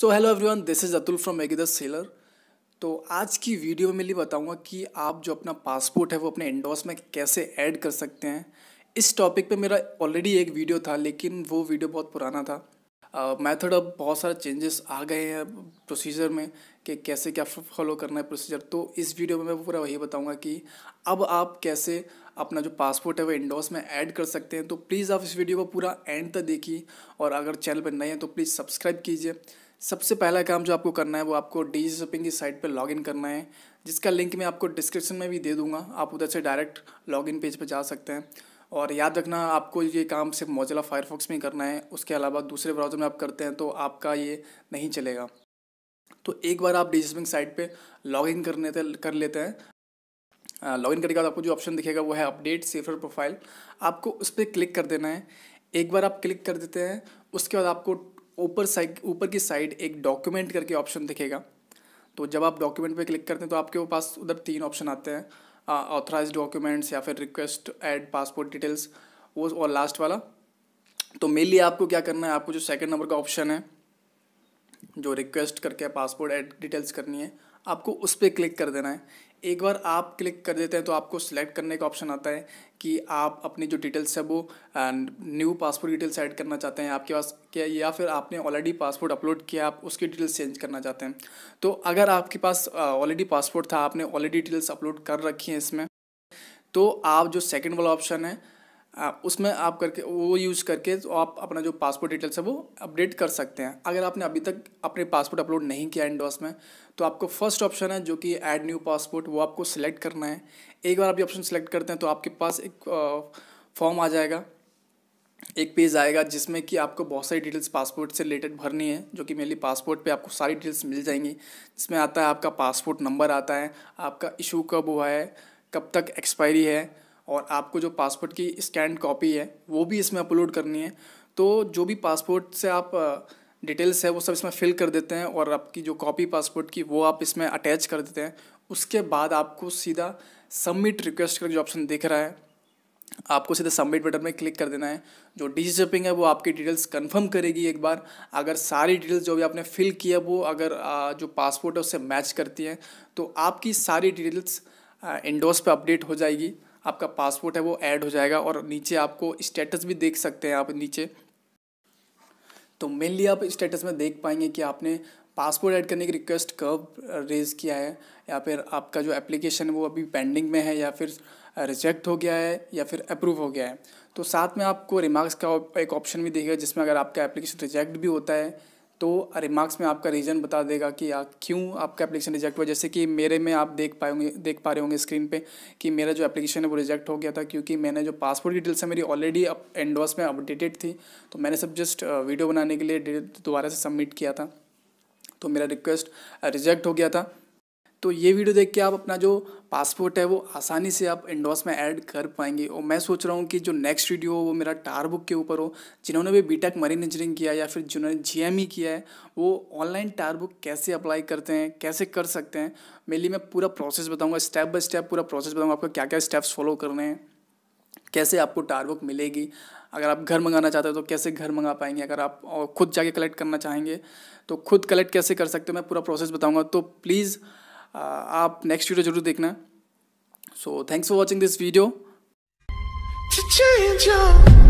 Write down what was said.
so hello everyone this is Atul from एगिदर seller तो आज की वीडियो में लिए बताऊंगा कि आप जो अपना पासपोर्ट है वो अपने इंडोस में कैसे ऐड कर सकते हैं इस टॉपिक पे मेरा ऑलरेडी एक वीडियो था लेकिन वो वीडियो बहुत पुराना था मेथड uh, अब बहुत सारे चेंजेस आ गए हैं प्रोसीजर में कि कैसे क्या फॉलो करना है प्रोसीजर तो इस वीडियो में मैं पूरा वही बताऊंगा कि अब आप कैसे अपना जो पासपोर्ट है वो इंडोस में ऐड कर सकते हैं तो प्लीज़ आप इस वीडियो को पूरा एंड तक देखिए और अगर चैनल पर नए हैं तो प्लीज़ सब्सक्राइब कीजिए सबसे पहला काम जो आपको करना है वो आपको डीजी शॉपिंग की साइट पर लॉगिन करना है जिसका लिंक मैं आपको डिस्क्रिप्शन में भी दे दूंगा आप उधर से डायरेक्ट लॉगिन पेज पर जा सकते हैं और याद रखना आपको ये काम सिर्फ मोजिला फायरफॉक्स में करना है उसके अलावा दूसरे ब्राउज़र में आप करते हैं तो आपका ये नहीं चलेगा तो एक बार आप डिजिटल साइट पर लॉगिन करने कर लेते हैं लॉगिन करने के बाद आपको जो ऑप्शन दिखेगा वो है अपडेट सेफर प्रोफाइल आपको उस पर क्लिक कर देना है एक बार आप क्लिक कर देते हैं उसके बाद आपको ऊपर साइड ऊपर की साइड एक डॉक्यूमेंट करके ऑप्शन दिखेगा तो जब आप डॉक्यूमेंट पे क्लिक करते हैं तो आपके पास उधर तीन ऑप्शन आते हैं ऑथराइज डॉक्यूमेंट्स या फिर रिक्वेस्ट एड पासपोर्ट डिटेल्स वो और लास्ट वाला तो मेनली आपको क्या करना है आपको जो सेकंड नंबर का ऑप्शन है जो रिक्वेस्ट करके पासपोर्ट एड डिटेल्स करनी है आपको उस पर क्लिक कर देना है एक बार आप क्लिक कर देते हैं तो आपको सिलेक्ट करने का ऑप्शन आता है कि आप अपनी जो डिटेल्स है वो न्यू पासपोर्ट डिटेल्स ऐड करना चाहते हैं आपके पास क्या या फिर आपने ऑलरेडी पासपोर्ट अपलोड किया आप उसकी डिटेल्स चेंज करना चाहते हैं तो अगर आपके पास ऑलरेडी पासपोर्ट था आपने ऑलरेडी डिटेल्स अपलोड कर रखी हैं इसमें तो आप जो सेकेंड वाला ऑप्शन है उसमें आप करके वो यूज़ करके तो आप अपना जो पासपोर्ट डिटेल्स है वो अपडेट कर सकते हैं अगर आपने अभी तक अपने पासपोर्ट अपलोड नहीं किया इंडोस में तो आपको फर्स्ट ऑप्शन है जो कि ऐड न्यू पासपोर्ट वो आपको सिलेक्ट करना है एक बार आप ये ऑप्शन सेलेक्ट करते हैं तो आपके पास एक फॉर्म आ जाएगा एक पेज आएगा जिसमें कि आपको बहुत सारी डिटेल्स पासपोर्ट से रिलेटेड भरनी है जो कि मेरी पासपोर्ट पे आपको सारी डिटेल्स मिल जाएंगी जिसमें आता है आपका पासपोर्ट नंबर आता है आपका इशू कब हुआ है कब तक एक्सपायरी है और आपको जो पासपोर्ट की स्कैन कॉपी है वो भी इसमें अपलोड करनी है तो जो भी पासपोर्ट से आप डिटेल्स है वो सब इसमें फिल कर देते हैं और आपकी जो कॉपी पासपोर्ट की वो आप इसमें अटैच कर देते हैं उसके बाद आपको सीधा सबमिट रिक्वेस्ट का जो ऑप्शन दिख रहा है आपको सीधा सबमिट बटन में क्लिक कर देना है जो डिजी है वो आपकी डिटेल्स कंफर्म करेगी एक बार अगर सारी डिटेल्स जो भी आपने फिल किया वो अगर जो पासपोर्ट है उससे मैच करती है तो आपकी सारी डिटेल्स इंडोज़ पे अपडेट हो जाएगी आपका पासपोर्ट है वो ऐड हो जाएगा और नीचे आपको स्टेटस भी देख सकते हैं आप नीचे तो मेनली आप स्टेटस में देख पाएंगे कि आपने पासपोर्ट ऐड करने की रिक्वेस्ट कब रेज़ किया है या फिर आपका जो एप्लीकेशन है वो अभी पेंडिंग में है या फिर रिजेक्ट हो गया है या फिर अप्रूव हो गया है तो साथ में आपको रिमार्क्स का एक ऑप्शन भी देखेगा जिसमें अगर आपका एप्लीकेशन रिजेक्ट भी होता है तो रिमार्क्स में आपका रीज़न बता देगा कि आप क्यों आपका एप्लीकेशन रिजेक्ट हुआ जैसे कि मेरे में आप देख पाए होंगे देख पा रहे होंगे स्क्रीन पे कि मेरा जो एप्लीकेशन है वो रिजेक्ट हो गया था क्योंकि मैंने जो पासपोर्ट डिटेल्स है मेरी ऑलरेडी अप एंडोस में अपडेटेड थी तो मैंने सब जस्ट वीडियो बनाने के लिए दोबारा से सबमिट किया था तो मेरा रिक्वेस्ट रिजेक्ट हो गया था तो ये वीडियो देख के आप अपना जो पासपोर्ट है वो आसानी से आप इंडोस में ऐड कर पाएंगे और मैं सोच रहा हूँ कि जो नेक्स्ट वीडियो हो वो मेरा टार बुक के ऊपर हो जिन्होंने भी बीटेक मरीन इंजीनियरिंग किया या फिर जिन्होंने जीएमई e किया है वो ऑनलाइन टार बुक कैसे अप्लाई करते हैं कैसे कर सकते हैं मेनली मैं पूरा प्रोसेस बताऊँगा स्टेप बाय स्टेप पूरा प्रोसेस बताऊँगा आपको क्या क्या स्टेप्स फॉलो करने हैं कैसे आपको टार बुक मिलेगी अगर आप घर मंगाना चाहते हो तो कैसे घर मंगा पाएंगे अगर आप खुद जाके कलेक्ट करना चाहेंगे तो खुद कलेक्ट कैसे कर सकते हो मैं पूरा प्रोसेस बताऊंगा तो प्लीज़ Uh, आप नेक्स्ट वीडियो जरूर देखना so thanks for watching this video